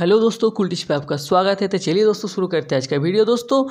hello दोस्तों कुलटिश पे आपका स्वागत है तो चलिए दोस्तों शुरू करते हैं आज का वीडियो दोस्तों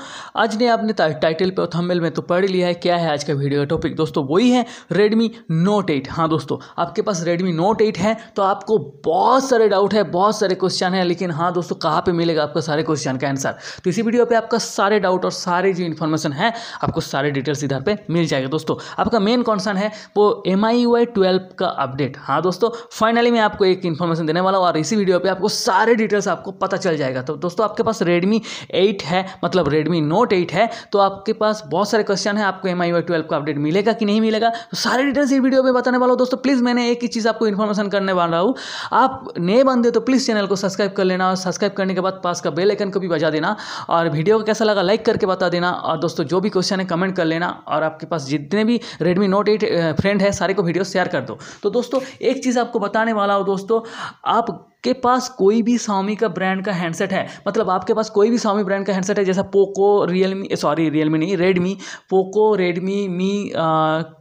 आज ने आपने टाइटल पे और थंबनेल में तो पढ़ लिया है क्या है आज का वीडियो का टॉपिक दोस्तों वही है रेडमी नोट एट हाँ दोस्तों आपके पास रेडमी नोट एट है तो आपको बहुत सारे डाउट है बहुत सारे क्वेश्चन है लेकिन हाँ दोस्तों कहाँ पर मिलेगा आपका सारे क्वेश्चन का आंसर तो इसी वीडियो पर आपका सारे डाउट और सारे जो इन्फॉर्मेशन है आपको सारे डिटेल्स इधर पर मिल जाएगा दोस्तों आपका मेन कॉन्सर्न है वो एम आई का अपडेट हाँ दोस्तों फाइनली मैं आपको एक इन्फॉर्मेशन देने वाला हूँ और इसी वीडियो पर आपको सारे डिटेल डिटेल्स आपको पता चल जाएगा तो दोस्तों आपके पास रेडमी एट है मतलब रेडमी नोट एट है तो आपके पास बहुत सारे क्वेश्चन है आपको एम आई ट्वेल्व का अपडेट मिलेगा कि नहीं मिलेगा तो सारे डिटेल्स इस वीडियो में बताने वाला हूँ दोस्तों प्लीज़ मैंने एक ही चीज़ आपको इन्फॉर्मेशन करने वाला हूँ आप नए बंदे तो प्लीज़ चैनल को सब्सक्राइब कर लेना और सब्सक्राइब करने के बाद पास का बेल आइकन को भी बजा देना और वीडियो को कैसा लगा लाइक करके बता देना और दोस्तों जो भी क्वेश्चन है कमेंट कर लेना और आपके पास जितने भी रेडमी नोट एट फ्रेंड है सारे को वीडियो शेयर कर दो तो दोस्तों एक चीज़ आपको बताने वाला हो दोस्तों आप के पास कोई भी स्वामी का ब्रांड का हैंडसेट है मतलब आपके पास कोई भी स्वामी ब्रांड का हैंडसेट है जैसा पोको रियलमी सॉरी रियलमी नहीं रेडमी पोको रेडमी मी आ,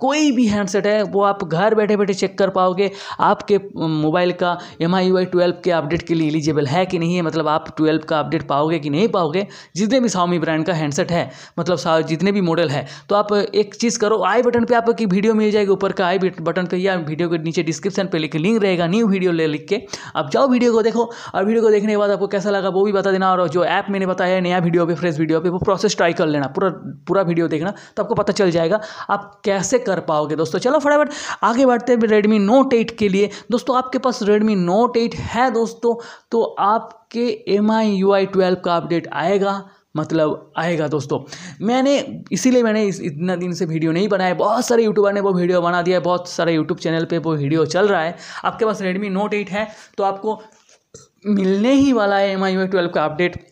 कोई भी हैंडसेट है वो आप घर बैठे बैठे चेक कर पाओगे आपके मोबाइल का एम आई वाई ट्वेल्व के अपडेट के लिए एलिजिबल है कि नहीं है मतलब आप ट्वेल्व का अपडेट पाओगे कि नहीं पाओगे जितने भी स्वामी ब्रांड का हैंडसेट है मतलब जितने भी मॉडल है तो आप एक चीज़ करो आई बटन पर आपकी वीडियो मिल जाएगी ऊपर का आई बटन पर या वीडियो के नीचे डिस्क्रिप्शन पर लिख लिंक रहेगा न्यू वीडियो ले लिख के आप जाओ वीडियो को देखो और वीडियो को देखने के बाद आपको कैसा लगा वो भी बता देना और जो ऐप मैंने बताया नया वीडियो पे फ्रेश वीडियो पे वो प्रोसेस ट्राई कर लेना पूरा पूरा वीडियो देखना तो आपको पता चल जाएगा आप कैसे कर पाओगे दोस्तों चलो फटाफट आगे बढ़ते हैं रेडमी नोट एट के लिए दोस्तों आपके पास रेडमी नोट एट है दोस्तों तो आपके M I U I twelve का अपडेट आएगा मतलब आएगा दोस्तों मैंने इसीलिए मैंने इस इतना दिन से वीडियो नहीं बनाया बहुत सारे यूट्यूबर ने वो वीडियो बना दिया है बहुत सारे यूट्यूब चैनल पे वो वीडियो चल रहा है आपके पास रेडमी नोट एट है तो आपको मिलने ही वाला है एम आई ट्वेल्व का अपडेट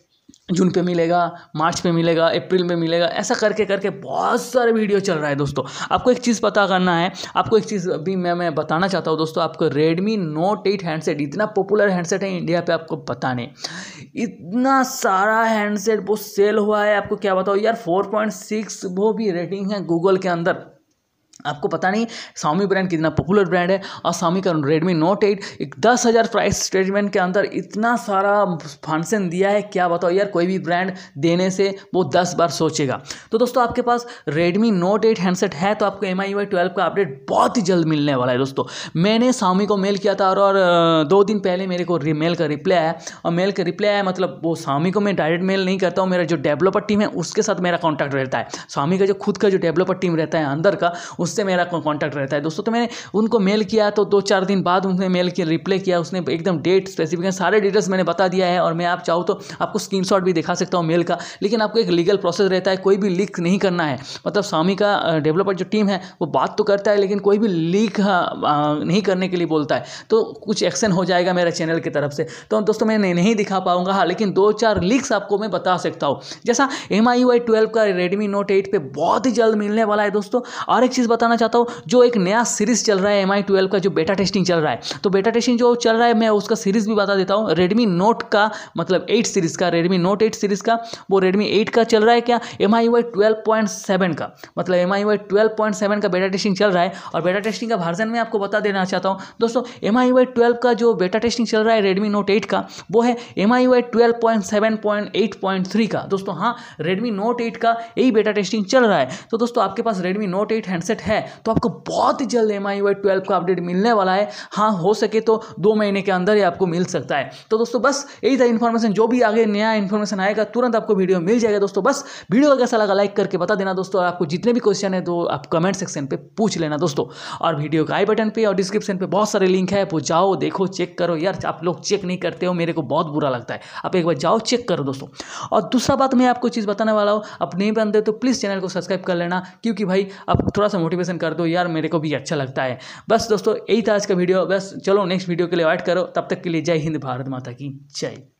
जून पे मिलेगा मार्च पे मिलेगा अप्रैल में मिलेगा ऐसा करके करके बहुत सारे वीडियो चल रहा है दोस्तों आपको एक चीज़ पता करना है आपको एक चीज़ अभी मैं मैं बताना चाहता हूँ दोस्तों आपको रेडमी नोट एट हैंडसेट इतना पॉपुलर हैंडसेट है इंडिया पे आपको पता नहीं इतना सारा हैंडसेट वो सेल हुआ है आपको क्या बताओ यार फोर वो भी रेटिंग है गूगल के अंदर आपको पता नहीं स्वामी ब्रांड कितना पॉपुलर ब्रांड है और स्वामी का रेडमी नोट एट एक दस हज़ार प्राइस स्टेटमेंट के अंदर इतना सारा फंक्शन दिया है क्या बताओ यार कोई भी ब्रांड देने से वो दस बार सोचेगा तो दोस्तों आपके पास रेडमी नोट एट हैंडसेट है तो आपको एम आई वाई ट्वेल्व का अपडेट बहुत ही जल्द मिलने वाला है दोस्तों मैंने स्वामी को मेल किया था और, और दो दिन पहले मेरे को मेल का रिप्लाई आया और मेल का रिप्लाई आया मतलब वो स्वामी को मैं डायरेक्ट मेल नहीं करता हूँ मेरा जो डेवलपर टीम है उसके साथ मेरा कॉन्टैक्ट रहता है स्वामी का जो खुद का जो डेवलपर टीम रहता है अंदर का उस उससे मेरा कॉन्टैक्ट रहता है दोस्तों तो मैंने उनको मेल किया तो दो चार दिन बाद उनने मेल किया रिप्लाई किया उसने एकदम डेट स्पेसिफिक सारे डिटेल्स मैंने बता दिया है और मैं आप चाहूँ तो आपको स्क्रीन भी दिखा सकता हूँ मेल का लेकिन आपको एक लीगल प्रोसेस रहता है कोई भी लीक नहीं करना है मतलब स्वामी का डेवलपर जो टीम है वो बात तो करता है लेकिन कोई भी लीक नहीं करने के लिए बोलता है तो कुछ एक्शन हो जाएगा मेरे चैनल की तरफ से तो दोस्तों मैं नहीं दिखा पाऊंगा हाँ लेकिन दो चार लीक्स आपको मैं बता सकता हूँ जैसा एम आई वाई ट्वेल्व का रेडमी नोट एट पे बहुत ही जल्द मिलने वाला है दोस्तों और एक चीज़ बताना चाहता हूँ जो एक नया सीरीज़ चल रहा है एम आई ट्वेल्व का जो बेटा टेस्टिंग चल रहा है तो बेटा टेस्टिंग जो चल रहा है मैं उसका सीरीज़ भी बता देता हूँ रेडमी नोट का मतलब एट सीरीज़ का रेडमी नोट एट सीरीज़ का वो रेडमी एट का चल रहा है क्या M I Y twelve point seven का मतलब M I Y twelve point seven का बेटा टेस्टिंग चल रहा है और बेटा टेस्टिंग का वर्जन मैं आपको बता देना चाहता हूँ दोस्तों एम आई वाई ट्वेल्व का जो बेटा टेस्टिंग चल रहा है रेडमी नोट एट का वो है M I Y twelve point seven point eight point three का दोस्तों हाँ रेडमी नोट एट का यही बेटा टेस्टिंग चल रहा है तो दोस्तों आपके पास रेडमी नोट एट हैंडसेट है तो आपको बहुत ही जल्द एम आई ट्वेल्व का अपडेट मिलने वाला है हाँ हो सके तो दो महीने के अंदर ही आपको मिल सकता है तो दोस्तों बस यही था इन्फॉर्मेशन जो भी आगे नया इन्फॉर्मेशन आएगा तुरंत आपको वीडियो मिल जाएगा दोस्तों बस वीडियो अगर कैसा लगा लाइक करके बता देना दोस्तों आपको जितने भी क्वेश्चन है तो आप कमेंट सेक्शन पर पूछ लेना दोस्तों और वीडियो का आई बटन पर और डिस्क्रिप्शन पर बहुत सारे लिंक है वो जाओ देखो चेक करो यार आप लोग चेक नहीं करते हो मेरे को बहुत बुरा लगता है आप एक बार जाओ चेक करो दोस्तों और दूसरा बात मैं आपको चीज़ बताने वाला हूँ आप नहीं बनते तो प्लीज़ चैनल को सब्सक्राइब कर लेना क्योंकि भाई आप थोड़ा सा मोटिवेशन कर दो यार मेरे को भी अच्छा लगता है बस दोस्तों यही था आज का वीडियो बस चलो नेक्स्ट वीडियो के लिए वाइट करो तब तक के लिए जय हिंद भारत माता की जय